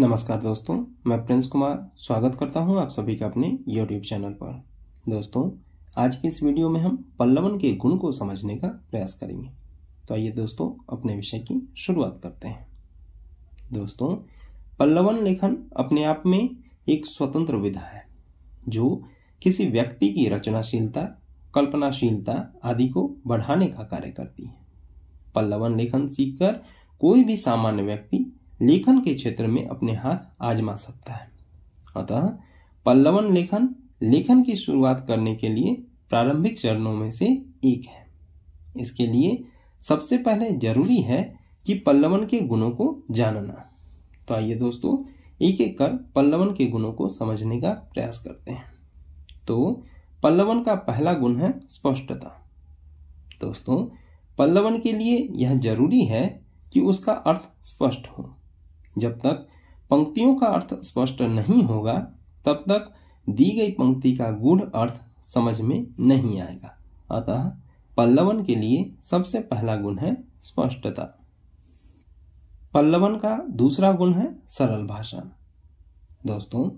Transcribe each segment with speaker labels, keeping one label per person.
Speaker 1: नमस्कार दोस्तों मैं प्रिंस कुमार स्वागत करता हूं आप सभी का अपने यूट्यूब चैनल पर दोस्तों आज की इस वीडियो में हम पल्लवन के गुण को समझने का प्रयास करेंगे तो आइए दोस्तों अपने विषय की शुरुआत करते हैं दोस्तों पल्लवन लेखन अपने आप में एक स्वतंत्र विधा है जो किसी व्यक्ति की रचनाशीलता कल्पनाशीलता आदि को बढ़ाने का कार्य करती है पल्लवन लेखन सीखकर कोई भी सामान्य व्यक्ति लेखन के क्षेत्र में अपने हाथ आजमा सकता है अतः पल्लवन लेखन लेखन की शुरुआत करने के लिए प्रारंभिक चरणों में से एक है इसके लिए सबसे पहले जरूरी है कि पल्लवन के गुणों को जानना तो आइए दोस्तों एक एक कर पल्लवन के गुणों को समझने का प्रयास करते हैं तो पल्लवन का पहला गुण है स्पष्टता दोस्तों पल्लवन के लिए यह जरूरी है कि उसका अर्थ स्पष्ट हो जब तक पंक्तियों का अर्थ स्पष्ट नहीं होगा तब तक दी गई पंक्ति का गूढ़ अर्थ समझ में नहीं आएगा अतः पल्लवन के लिए सबसे पहला गुण है स्पष्टता पल्लवन का दूसरा गुण है सरल भाषा दोस्तों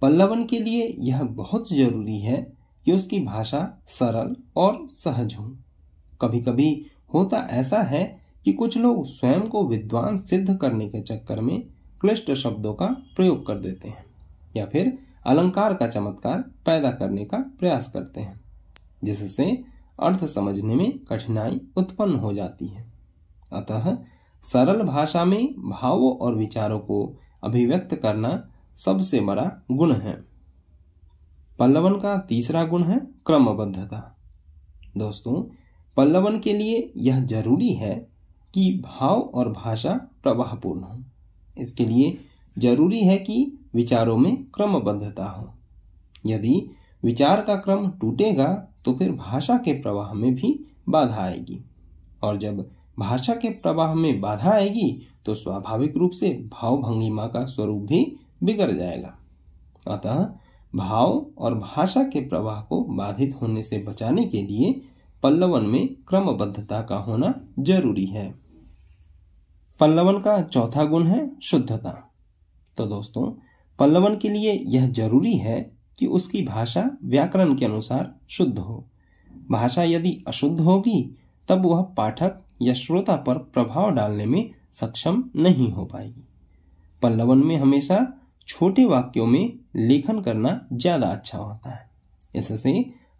Speaker 1: पल्लवन के लिए यह बहुत जरूरी है कि उसकी भाषा सरल और सहज हो कभी कभी होता ऐसा है कि कुछ लोग स्वयं को विद्वान सिद्ध करने के चक्कर में क्लिष्ट शब्दों का प्रयोग कर देते हैं या फिर अलंकार का चमत्कार पैदा करने का प्रयास करते हैं जिससे अर्थ समझने में कठिनाई उत्पन्न हो जाती है अतः सरल भाषा में भावों और विचारों को अभिव्यक्त करना सबसे बड़ा गुण है पल्लवन का तीसरा गुण है क्रमबद्धता दोस्तों पल्लवन के लिए यह जरूरी है कि भाव और भाषा प्रवाहपूर्ण हो इसके लिए जरूरी है कि विचारों में क्रमबद्धता हो यदि विचार का क्रम टूटेगा तो फिर भाषा के प्रवाह में भी बाधा आएगी और जब भाषा के प्रवाह में बाधा आएगी तो स्वाभाविक रूप से भाव भंगिमा का स्वरूप भी बिगड़ जाएगा अतः भाव और भाषा के प्रवाह को बाधित होने से बचाने के लिए पल्लवन में क्रमबद्धता का होना जरूरी है पल्लवन का चौथा गुण है शुद्धता तो दोस्तों पल्लवन के लिए यह जरूरी है कि उसकी भाषा व्याकरण के अनुसार शुद्ध हो भाषा यदि अशुद्ध होगी तब वह पाठक या श्रोता पर प्रभाव डालने में सक्षम नहीं हो पाएगी पल्लवन में हमेशा छोटे वाक्यों में लेखन करना ज़्यादा अच्छा होता है इससे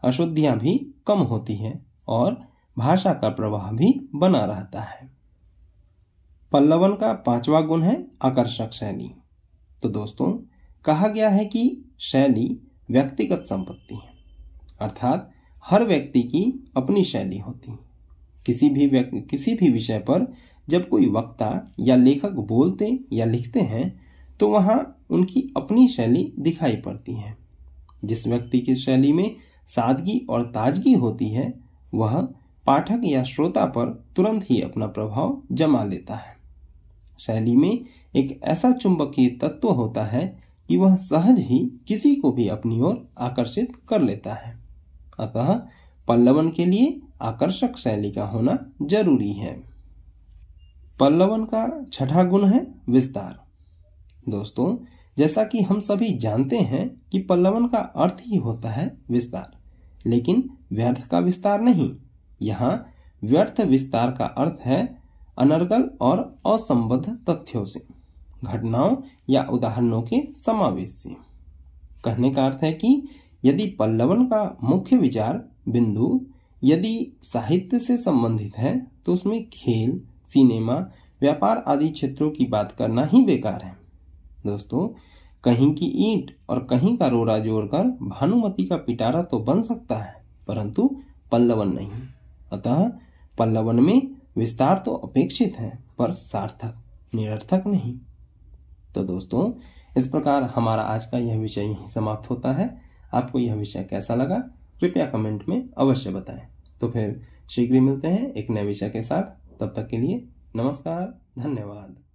Speaker 1: अशुद्धियां भी कम होती हैं और भाषा का प्रवाह भी बना रहता है पल्लवन का पांचवा गुण है आकर्षक शैली तो दोस्तों कहा गया है कि शैली व्यक्तिगत संपत्ति है अर्थात हर व्यक्ति की अपनी शैली होती है किसी भी किसी भी विषय पर जब कोई वक्ता या लेखक बोलते या लिखते हैं तो वहाँ उनकी अपनी शैली दिखाई पड़ती है जिस व्यक्ति की शैली में सादगी और ताजगी होती है वह पाठक या श्रोता पर तुरंत ही अपना प्रभाव जमा लेता है शैली में एक ऐसा चुंबकीय तत्व होता है कि वह सहज ही किसी को भी अपनी ओर आकर्षित कर लेता है अतः पल्लवन के लिए आकर्षक शैली का होना जरूरी है पल्लवन का छठा गुण है विस्तार दोस्तों जैसा कि हम सभी जानते हैं कि पल्लवन का अर्थ ही होता है विस्तार लेकिन व्यर्थ का विस्तार नहीं यहाँ व्यर्थ विस्तार का अर्थ है अनर्गल और असंबद्ध तथ्यों से घटनाओं या उदाहरणों के समावेश से कहने का अर्थ है कि यदि पल्लवन का मुख्य विचार बिंदु यदि साहित्य से संबंधित है तो उसमें खेल सिनेमा व्यापार आदि क्षेत्रों की बात करना ही बेकार है दोस्तों कहीं की ईंट और कहीं का रोरा जोड़कर भानुमति का पिटारा तो बन सकता है परंतु पल्लवन नहीं अतः पल्लवन में विस्तार तो अपेक्षित है पर सार्थक निरर्थक नहीं तो दोस्तों इस प्रकार हमारा आज का यह विषय यही समाप्त होता है आपको यह विषय कैसा लगा कृपया कमेंट में अवश्य बताएं तो फिर शीघ्र ही मिलते हैं एक नए विषय के साथ तब तक के लिए नमस्कार धन्यवाद